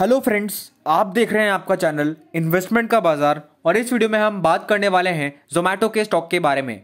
hello friends आप देख रहे हैं आपका चैनल इन्वेस्टमेंट का बाजार और इस वीडियो में हम बात करने वाले हैं जोमेटो के स्टॉक के बारे में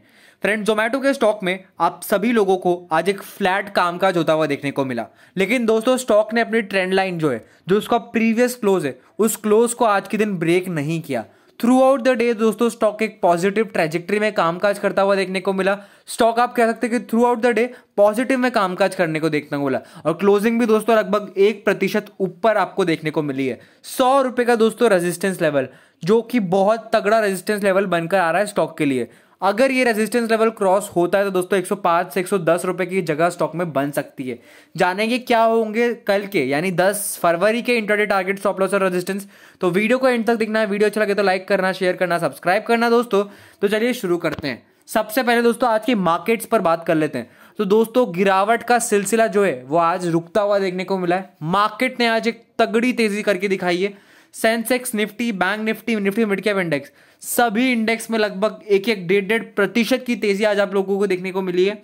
फ्रेंड जोमेटो के स्टॉक में आप सभी लोगों को आज एक फ्लैट काम का होता हुआ देखने को मिला लेकिन दोस्तों स्टॉक ने अपनी ट्रेंड लाइन जो है जो उसका प्रीवियस क्लोज है उस क्लोज को आज के दिन ब्रेक नहीं किया थ्रू आउट द डे दोस्तों स्टॉक एक पॉजिटिव ट्रेजेक्ट्री में कामकाज करता हुआ देखने को मिला स्टॉक आप कह सकते हैं कि throughout the day positive में कामकाज करने को देखने को मिला और क्लोजिंग भी दोस्तों लगभग एक प्रतिशत ऊपर आपको देखने को मिली है सौ रुपये का दोस्तों रेजिस्टेंस लेवल जो कि बहुत तगड़ा रेजिस्टेंस लेवल बनकर आ रहा है स्टॉक के लिए अगर ये रेजिस्टेंस लेवल क्रॉस होता है तो दोस्तों 105 से 110 रुपए की जगह स्टॉक में बन सकती है जानेंगे क्या होंगे कल के यानी 10 फरवरी के इंटरडे टारगेट स्टॉप लॉस और रेजिस्टेंस तो वीडियो को एंड तक देखना है वीडियो अच्छा लगे तो लाइक करना शेयर करना सब्सक्राइब करना दोस्तों तो चलिए शुरू करते हैं सबसे पहले दोस्तों आज की मार्केट्स पर बात कर लेते हैं तो दोस्तों गिरावट का सिलसिला जो है वो आज रुकता हुआ देखने को मिला है मार्केट ने आज एक तगड़ी तेजी करके दिखाई है Sensex Nifty bank Nifty Nifty mid cap index सभी इंडेक्स में लगभग एक एक डेढ़ डेढ़ प्रतिशत की तेजी आज आप लोगों को देखने को मिली है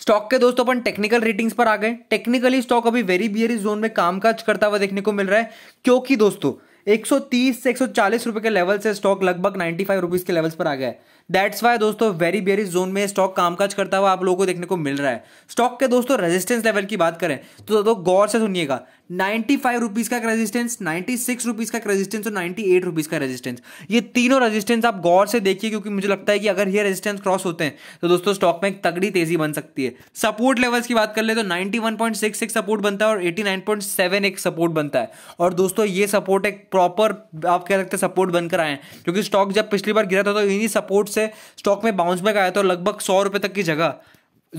स्टॉक के दोस्तों अपन टेक्निकल रेटिंग्स पर आ गए टेक्निकली स्टॉक अभी वेरी बियरी जोन में कामकाज करता हुआ देखने को मिल रहा है क्योंकि दोस्तों 130 से 140 रुपए के लेवल से स्टॉक लगभग 95 रुपीस के लेवल्स पर आ गया है दैट्स वाई दोस्तों वेरी बेरी जोन में स्टॉक कामकाज करता हुआ आप लोगों को देखने को मिल रहा है स्टॉक के दोस्तों रेजिस्टेंस लेवल की बात करें तो दोस्तों गौर से सुनिएगा नाइन्टी फाइव रुपीज का रेजिस्टेंस नाइन्टी सिक्स रुपीज का रेजिस्टेंस और नाइन्टी एट रुपीज का रेजिस्टेंस ये तीनों रेजिस्टेंस आप गौर से देखिए क्योंकि मुझे लगता है कि अगर ये रेजिस्टेंस क्रॉस होते हैं तो दोस्तों स्टॉक में एक तगड़ी तेजी बन सकती है सपोर्ट लेवल्स की बात कर ले तो नाइन्टी वन पॉइंट सिक्स एक सपोर्ट बनता है और एटी नाइन पॉइंट सेवन एक सपोर्ट बनता है और दोस्तों ये सपोर्ट एक प्रॉपर आप कह सकते हैं सपोर्ट बनकर आए हैं क्योंकि स्टॉक जब पिछली बार गिरा था तो इन्हीं सपोर्ट से स्टॉक में बाउंस बैक आया था लगभग सौ रुपए तक की जगह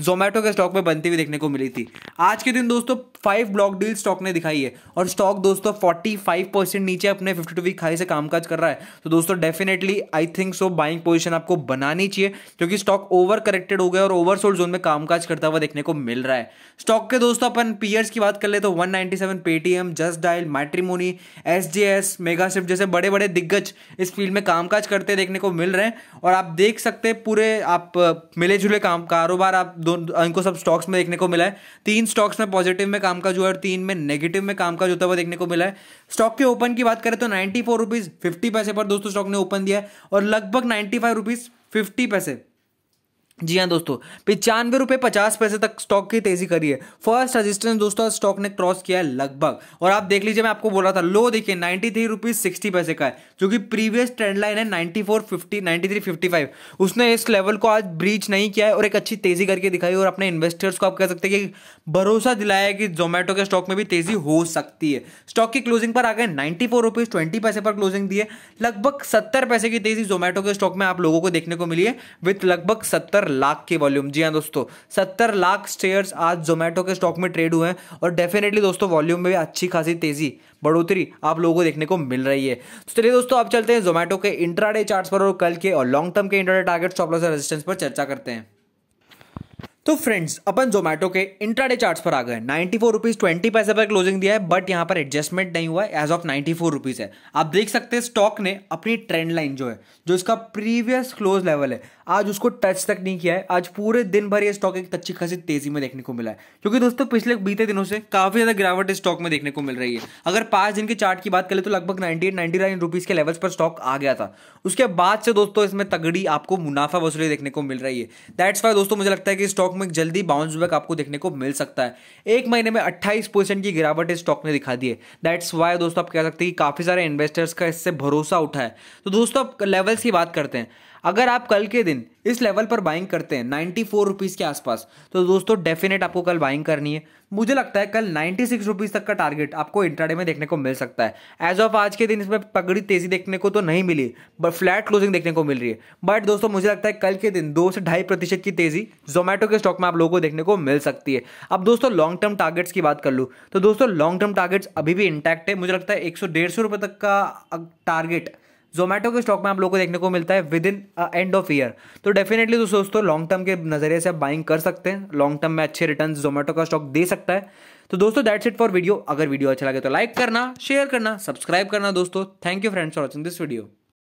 जोमेटो के स्टॉक में बनती हुई देखने को मिली थी आज के दिन दोस्तों फाइव ब्लॉक डील स्टॉक ने दिखाई है और स्टॉक दोस्तों फोर्टी फाइव परसेंट नीचे अपने फिफ्टी टू वीक हाई से कामकाज कर रहा है तो दोस्तों definitely I think so buying position आपको बनानी चाहिए क्योंकि स्टॉक ओवर करेक्टेड हो गया और ओवरसोल्ड जोन में कामकाज करता हुआ देखने को मिल रहा है स्टॉक के दोस्तों अपन पीयर्स की बात कर ले तो 197 Paytm just dial matrimony S G S मेगाशिफ्ट जैसे बड़े बड़े दिग्गज इस फील्ड में कामकाज करते देखने को मिल रहे हैं और आप देख सकते हैं पूरे आप मिले जुले काम कारोबार आप दोनों इनको सब स्टॉक्स में देखने को मिला है तीन स्टॉक्स में पॉजिटिव में काम कामकाज हुआ और तीन में नेगेटिव में कामकाज होता हुआ देखने को मिला है स्टॉक के ओपन की बात करें तो नाइन्टी फोर रुपीज़ फिफ्टी पैसे पर दोस्तों स्टॉक ने ओपन दिया है और लगभग नाइन्टी फाइव रुपीज़ फिफ्टी पैसे जी हाँ दोस्तों पचानवे रुपये पचास पैसे तक स्टॉक की तेजी करी है फर्स्ट रजिस्टेंस दोस्तों स्टॉक ने क्रॉस किया है लगभग और आप देख लीजिए मैं आपको बोल रहा था लो देखिए नाइन्टी थ्री रुपीज सिक्सटी पैसे का है जो कि प्रीवियस ट्रेंड लाइन है ninety four fifty ninety three fifty five उसने इस लेवल को आज ब्रीच नहीं किया है और एक अच्छी तेजी करके दिखाई और अपने इन्वेस्टर्स को आप कह सकते हैं कि भरोसा दिलाया है कि जोमेटो के स्टॉक में भी तेजी हो सकती है स्टॉक की क्लोजिंग पर आ गए नाइन्टी फोर रुपीज ट्वेंटी पैसे पर क्लोजिंग दी है लगभग सत्तर पैसे की तेजी जोमेटो के स्टॉक में आप लोगों को देखने को मिली है विथ लगभग सत्तर लाख की वॉल्यूम जी हाँ दोस्तों सत्तर लाख शेयर्स आज जोमेटो के स्टॉक में ट्रेड हुए हैं और डेफिनेटली दोस्तों वॉल्यूम में भी अच्छी खासी तेजी बढ़ोतरी आप लोगों को देखने को मिल रही है तो चलिए दोस्तों आप चलते हैं जोमेटो के इंट्राडे चार्ट्स पर और कल के और लॉन्ग टर्म के इंट्राडे टारगेट्स और रेजिस्टेंस पर चर्चा करते हैं तो फ्रेंड्स अपन जोमेटो के इंट्राडे चार्ट्स पर आ गए नाइन्टी फोर रुपीज़ ट्वेंटी पैसे पर क्लोजिंग दिया है बट यहाँ पर एडजस्टमेंट नहीं हुआ है as of ninety four rupees है आप देख सकते हैं स्टॉक ने अपनी ट्रेंड लाइन जो है जो इसका प्रीवियस क्लोज लेवल है आज उसको टच तक नहीं किया है आज पूरे दिन भर ये स्टॉक एक अच्छी खासी तेजी में देखने को मिला है क्योंकि दोस्तों पिछले बीते दिनों से काफ़ी ज़्यादा गिरावट इस स्टॉक में देखने को मिल रही है अगर पांच दिन के चार्ट की बात करें तो लगभग ninety eight ninety nine rupees के लेवल्स पर स्टॉक आ गया था उसके बाद से दोस्तों इसमें तगड़ी आपको मुनाफा वसूली देखने को मिल रही है दैट्स वाई दोस्तों मुझे लगता है कि स्टॉक स्टॉक में जल्दी बाउंस बैक आपको देखने को मिल सकता है एक महीने में अट्ठाईस परसेंट की गिरावट इस स्टॉक ने दिखा दी है दैट्स वाई दोस्तों आप कह सकते हैं कि काफ़ी सारे इन्वेस्टर्स का इससे भरोसा उठा है तो दोस्तों आप लेवल्स की बात करते हैं अगर आप कल के दिन इस लेवल पर बाइंग करते हैं नाइन्टी फोर रुपीज़ के आसपास तो दोस्तों डेफिनेट आपको कल बाइंग करनी है मुझे लगता है कल नाइन्टी सिक्स रुपीज़ तक का टारगेट आपको इंट्राडे में देखने को मिल सकता है एज ऑफ आज के दिन इसमें पगड़ी तेज़ी देखने को तो नहीं मिली बट फ्लैट क्लोजिंग देखने को मिल रही है बट दोस्तों मुझे लगता है कल के दिन दो से ढाई प्रतिशत की तेज़ी जोमेटो के स्टॉक में आप लोगों को देखने को मिल सकती है अब दोस्तों लॉन्ग टर्म टारगेट्स की बात कर लूँ तो दोस्तों लॉन्ग टर्म टारगेट्स अभी भी इंटैक्ट है मुझे लगता है एक सौ डेढ़ सौ रुपये तक का टारगेट जोमेटो के स्टॉक में आप लोगों को देखने को मिलता है within end of year तो डेफिनेटली तो दोस्तों दोस्तों लॉन्ग टर्म के नज़रिए से आप बाइंग कर सकते हैं लॉन्ग टर्म में अच्छे रिटर्न जोमेटो का स्टॉक दे सकता है तो दोस्तों दैट्स इट फॉर वीडियो अगर वीडियो अच्छा लगे तो लाइक करना शेयर करना सब्सक्राइब करना दोस्तों thank you friends for watching this video